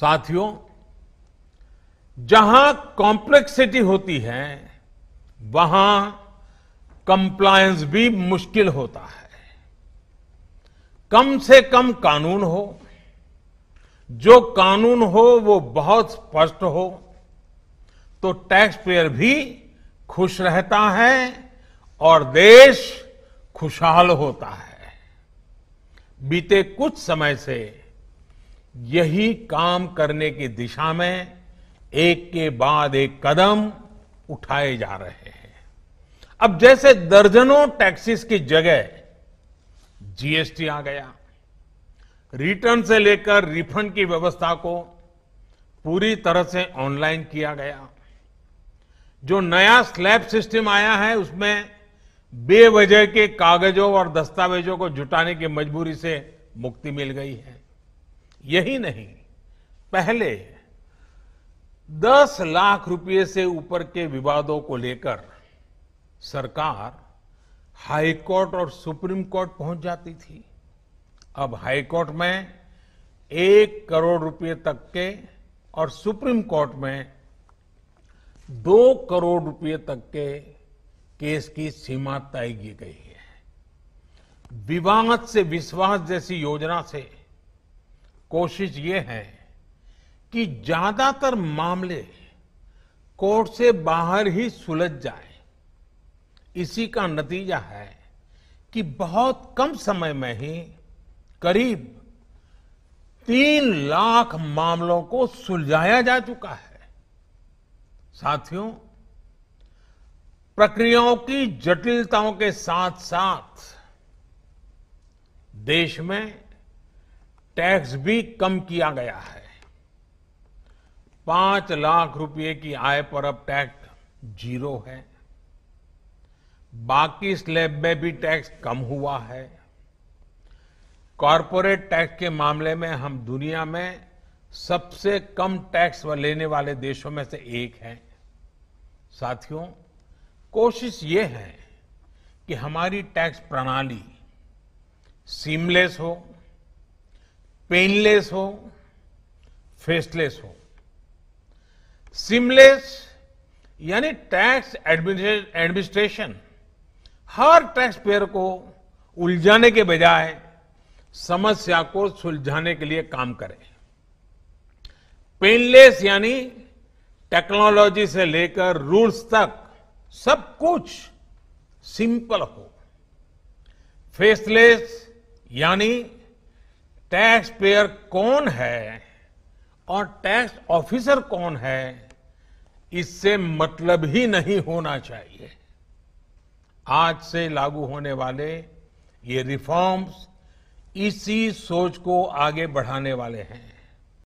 साथियों जहां कॉम्प्लेक्सिटी होती है वहां कंप्लायंस भी मुश्किल होता है कम से कम कानून हो जो कानून हो वो बहुत स्पष्ट हो तो टैक्स पेयर भी खुश रहता है और देश खुशहाल होता है बीते कुछ समय से यही काम करने की दिशा में एक के बाद एक कदम उठाए जा रहे हैं अब जैसे दर्जनों टैक्सेस की जगह जीएसटी आ गया रिटर्न से लेकर रिफंड की व्यवस्था को पूरी तरह से ऑनलाइन किया गया जो नया स्लैब सिस्टम आया है उसमें बेवजह के कागजों और दस्तावेजों को जुटाने की मजबूरी से मुक्ति मिल गई है यही नहीं पहले 10 लाख रुपए से ऊपर के विवादों को लेकर सरकार हाई कोर्ट और सुप्रीम कोर्ट पहुंच जाती थी अब हाई कोर्ट में एक करोड़ रुपए तक के और सुप्रीम कोर्ट में दो करोड़ रुपए तक के केस की सीमा तय की गई है विवाद से विश्वास जैसी योजना से कोशिश ये है कि ज्यादातर मामले कोर्ट से बाहर ही सुलझ जाए इसी का नतीजा है कि बहुत कम समय में ही करीब तीन लाख मामलों को सुलझाया जा चुका है साथियों प्रक्रियाओं की जटिलताओं के साथ साथ देश में टैक्स भी कम किया गया है पांच लाख रुपए की आय पर अब टैक्स जीरो है बाकी स्लैब में भी टैक्स कम हुआ है कॉरपोरेट टैक्स के मामले में हम दुनिया में सबसे कम टैक्स लेने वाले देशों में से एक है साथियों कोशिश ये है कि हमारी टैक्स प्रणाली सीमलेस हो पेनलेस हो फेसलेस हो सिमलेस यानी टैक्स एडमिनिस्ट्रेशन हर टैक्स पेयर को उलझाने के बजाय समस्या को सुलझाने के लिए काम करे पेनलेस यानी टेक्नोलॉजी से लेकर रूल्स तक सब कुछ सिंपल हो फेसलेस यानी टैक्स पेयर कौन है और टैक्स ऑफिसर कौन है इससे मतलब ही नहीं होना चाहिए आज से लागू होने वाले ये रिफॉर्म्स इसी सोच को आगे बढ़ाने वाले हैं